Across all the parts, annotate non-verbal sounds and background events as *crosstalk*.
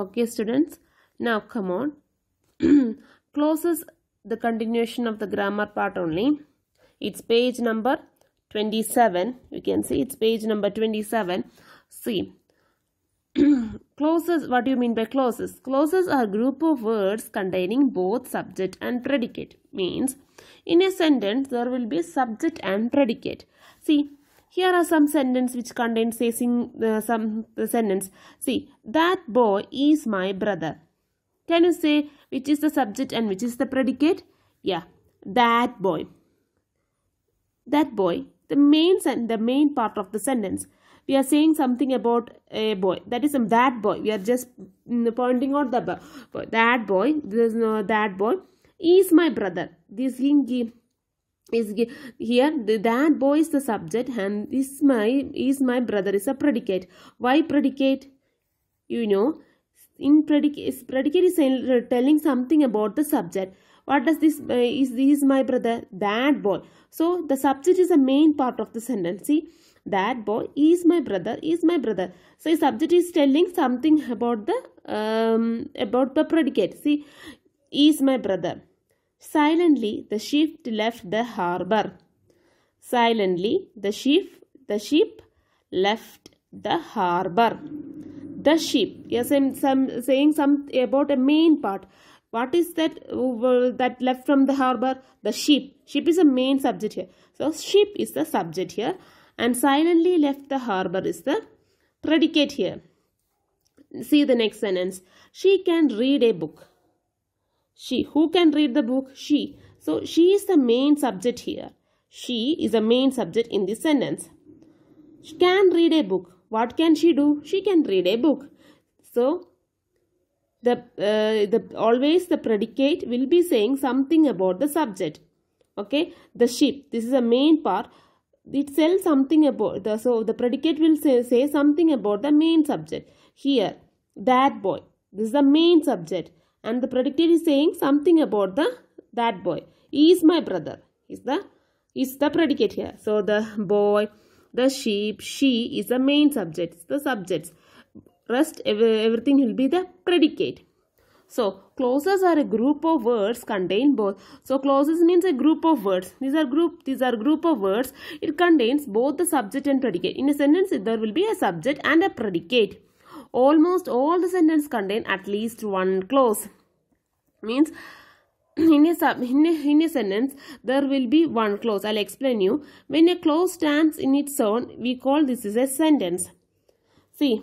okay students now come on *clears throat* closes the continuation of the grammar part only it's page number 27 you can see it's page number 27 see *clears throat* closes what do you mean by closes closes are group of words containing both subject and predicate means in a sentence there will be subject and predicate see here are some sentence which contains a sing, uh, some uh, sentence. See, that boy is my brother. Can you say which is the subject and which is the predicate? Yeah, that boy. That boy. The main the main part of the sentence. We are saying something about a boy. That is um, that boy. We are just mm, pointing out the boy. That boy. There's no uh, that boy is my brother. This Lingi is here the, that boy is the subject and is my is my brother is a predicate why predicate you know in predicate predicate is uh, telling something about the subject what does this uh, is this is my brother that boy so the subject is the main part of the sentence see that boy is my brother is my brother so the subject is telling something about the um about the predicate see is my brother Silently the sheep left the harbor. Silently the sheep the sheep left the harbor. The sheep. Yes, I'm, some, saying something about a main part. What is that uh, that left from the harbor? The sheep. Sheep is a main subject here. So sheep is the subject here, and silently left the harbor is the predicate here. See the next sentence. She can read a book. She. Who can read the book? She. So she is the main subject here. She is the main subject in this sentence. She can read a book. What can she do? She can read a book. So the, uh, the always the predicate will be saying something about the subject. Okay. The ship. This is a main part. It tells something about the so the predicate will say, say something about the main subject. Here that boy. This is the main subject and the predicate is saying something about the that boy he is my brother is the is the predicate here so the boy the sheep she is the main It's the subjects rest everything will be the predicate so clauses are a group of words contain both so clauses means a group of words these are group these are group of words it contains both the subject and predicate in a sentence there will be a subject and a predicate almost all the sentences contain at least one clause means *clears throat* in a, sub, in, a, in a sentence, there will be one clause. I'll explain you. When a clause stands in its own, we call this is a sentence. See.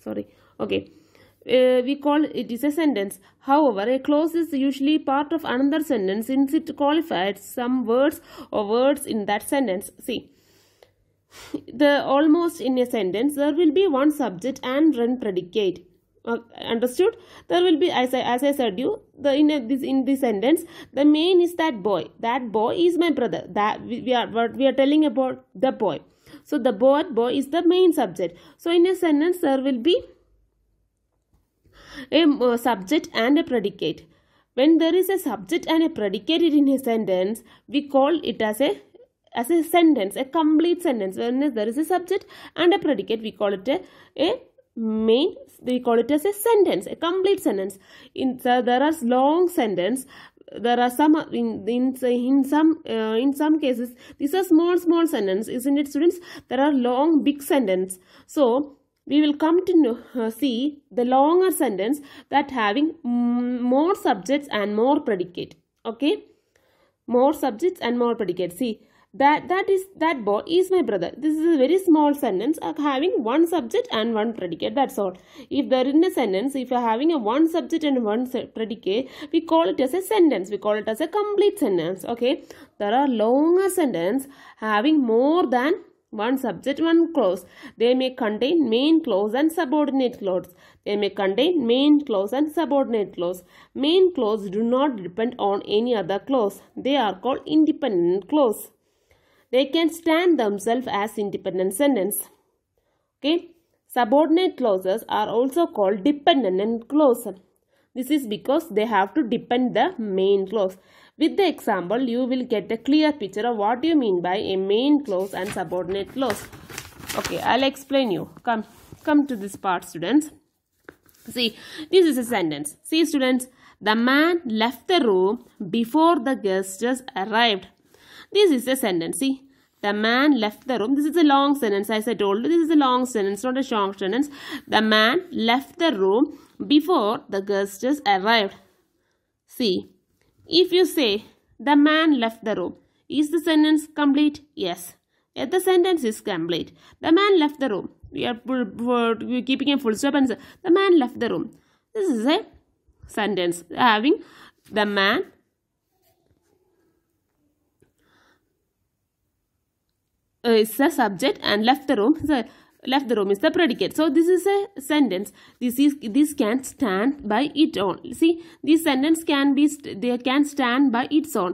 Sorry. Okay. Uh, we call it is a sentence. However, a clause is usually part of another sentence since it qualifies some words or words in that sentence. See, the almost in a sentence there will be one subject and one predicate uh, understood there will be as i as i said you the in a, uh, this in this sentence the main is that boy that boy is my brother that we, we are what we are telling about the boy so the boy boy is the main subject so in a sentence there will be a uh, subject and a predicate when there is a subject and a predicate in a sentence we call it as a as a sentence a complete sentence when there is a subject and a predicate we call it a, a main they call it as a sentence a complete sentence in so there are long sentence there are some in in, in some uh, in some cases these are small small sentence isn't it students there are long big sentence so we will come to know, uh, see the longer sentence that having more subjects and more predicate okay more subjects and more predicate see that that is that boy is my brother this is a very small sentence having one subject and one predicate that's all if there in a sentence if you're having a one subject and one predicate we call it as a sentence we call it as a complete sentence okay there are longer sentence having more than one subject, one clause. They may contain main clause and subordinate clause. They may contain main clause and subordinate clause. Main clause do not depend on any other clause. They are called independent clause. They can stand themselves as independent sentences. Okay. Subordinate clauses are also called dependent clause. This is because they have to depend the main clause. With the example, you will get a clear picture of what you mean by a main clause and subordinate clause. Okay, I'll explain you. Come, come to this part, students. See, this is a sentence. See, students, the man left the room before the guests arrived. This is a sentence. See, the man left the room. This is a long sentence. As I told you, this is a long sentence, not a short sentence. The man left the room before the guests arrived. See, if you say, the man left the room, is the sentence complete? Yes. If the sentence is complete. The man left the room. We are, we are keeping a full stop and the man left the room. This is a sentence having the man Uh, is the subject and left the room is the left the room is the predicate so this is a sentence this is this can stand by it own see this sentence can be they can stand by its own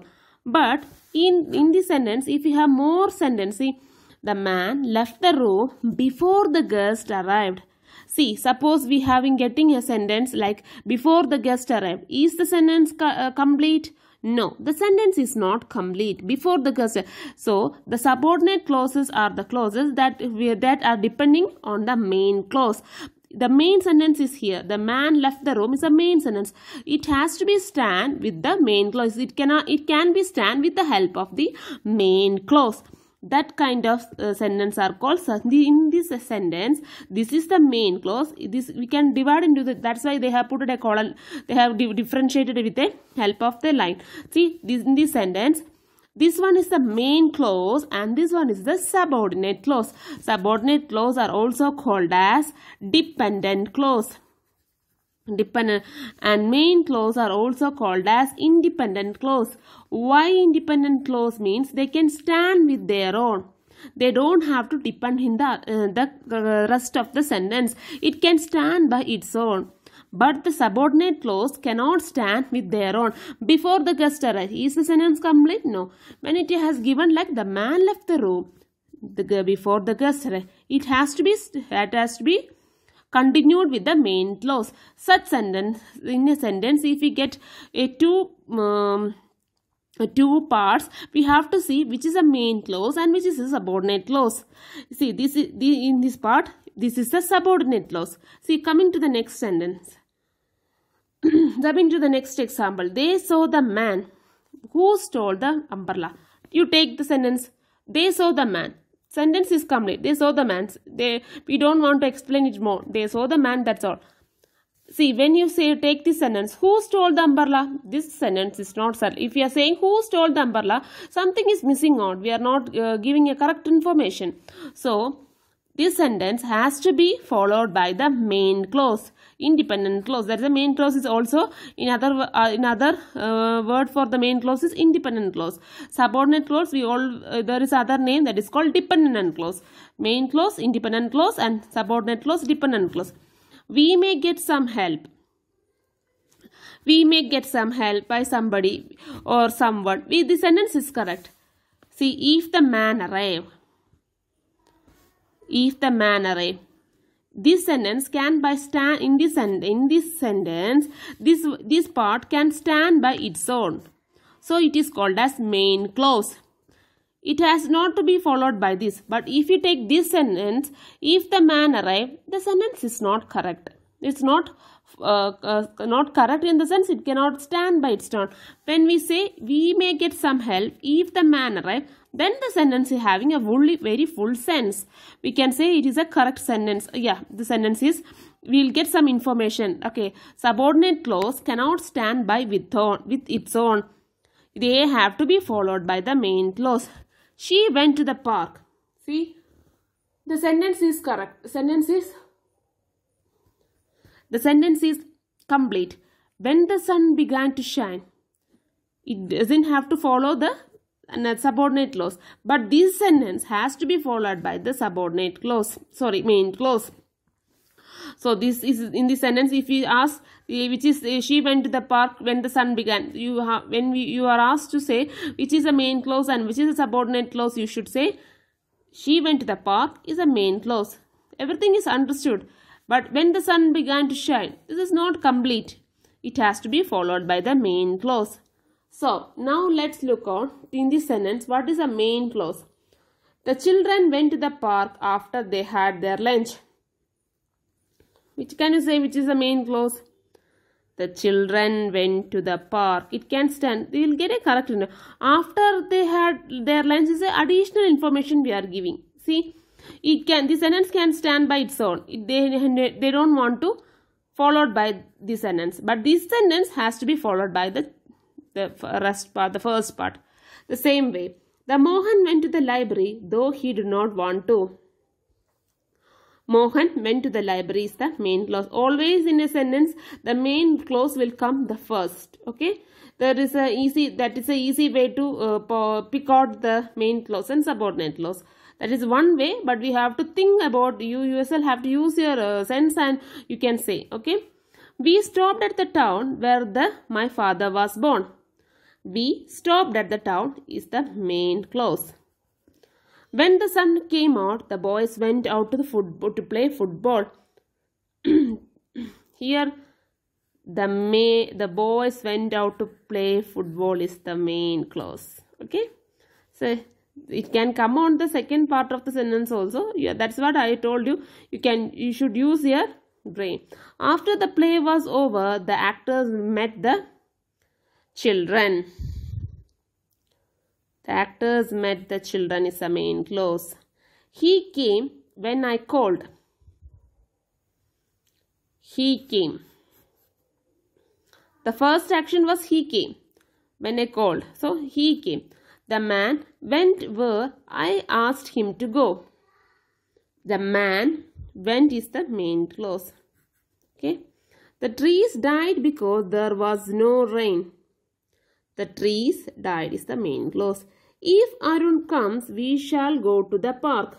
but in in this sentence if you have more sentence see the man left the room before the guest arrived See, suppose we having getting a sentence like before the guest arrived. Is the sentence co uh, complete? No, the sentence is not complete before the cursor. So the subordinate clauses are the clauses that that are depending on the main clause the main sentence is here the man left the room is a main sentence it has to be stand with the main clause it cannot it can be stand with the help of the main clause that kind of uh, sentence are called sandhi in this uh, sentence this is the main clause this we can divide into the that's why they have put a colon they have differentiated with the help of the line see this in this sentence this one is the main clause and this one is the subordinate clause subordinate clause are also called as dependent clause dependent and main clause are also called as independent clause why independent clause means they can stand with their own they don't have to depend in the, uh, the uh, rest of the sentence it can stand by its own but the subordinate clause cannot stand with their own before the guest arrives is the sentence complete no when it has given like the man left the room the, before the guest it has to be it has to be continued with the main clause. Such sentence, in a sentence, if we get a two um, two parts we have to see which is a main clause and which is a subordinate clause see this is the in this part this is the subordinate clause see coming to the next sentence *clears throat* coming to the next example they saw the man who stole the umbrella you take the sentence they saw the man Sentence is complete. They saw the man. They we don't want to explain it more. They saw the man, that's all. See, when you say take this sentence, who stole the umbrella? This sentence is not sir If you are saying who stole the umbrella, something is missing out. We are not uh, giving a correct information. So, this sentence has to be followed by the main clause independent clause that is the main clause is also in other uh, in other uh, word for the main clause is independent clause subordinate clause we all uh, there is other name that is called dependent clause main clause independent clause and subordinate clause dependent clause we may get some help we may get some help by somebody or someone we, the sentence is correct see if the man arrived if the man array this sentence can by stand in this and in this sentence this this part can stand by its own so it is called as main clause it has not to be followed by this but if you take this sentence if the man arrived the sentence is not correct it's not uh, uh, not correct in the sense it cannot stand by its own. When we say we may get some help if the man arrives, then the sentence is having a fully, very full sense. We can say it is a correct sentence. Uh, yeah, the sentence is we'll get some information. Okay, subordinate clause cannot stand by with, own with its own. They have to be followed by the main clause. She went to the park. See, the sentence is correct. sentence is the sentence is complete. When the sun began to shine, it doesn't have to follow the subordinate clause. But this sentence has to be followed by the subordinate clause. Sorry, main clause. So this is in the sentence if we ask which is uh, she went to the park when the sun began you have when we, you are asked to say which is a main clause and which is a subordinate clause you should say she went to the park is a main clause everything is understood but when the sun began to shine, this is not complete. It has to be followed by the main clause. So, now let's look on in this sentence what is the main clause. The children went to the park after they had their lunch. Which can you say which is the main clause? The children went to the park. It can stand. You will get a correct. After they had their lunch is an additional information we are giving. See, it can the sentence can stand by its own they they don't want to followed by the sentence but this sentence has to be followed by the the rest part the first part the same way the mohan went to the library though he did not want to mohan went to the library is the main clause always in a sentence the main clause will come the first okay there is a easy that is a easy way to uh, pick out the main clause and subordinate clause that is one way but we have to think about you yourself have to use your uh, sense and you can say okay we stopped at the town where the my father was born we stopped at the town is the main clause when the sun came out the boys went out to the football to play football *clears throat* here the may the boys went out to play football is the main clause okay so it can come on the second part of the sentence also yeah, that's what i told you you can you should use your brain after the play was over the actors met the children the actors met the children is a main clause he came when i called he came the first action was he came when i called so he came the man went where I asked him to go. The man went is the main clause. Okay. The trees died because there was no rain. The trees died is the main clause. If Arun comes, we shall go to the park.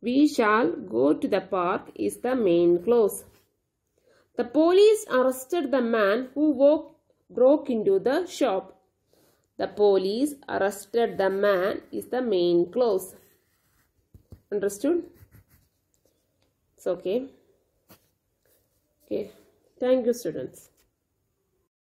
We shall go to the park is the main clause. The police arrested the man who woke, broke into the shop. The police arrested the man is the main clause. Understood? It's okay. Okay. Thank you students.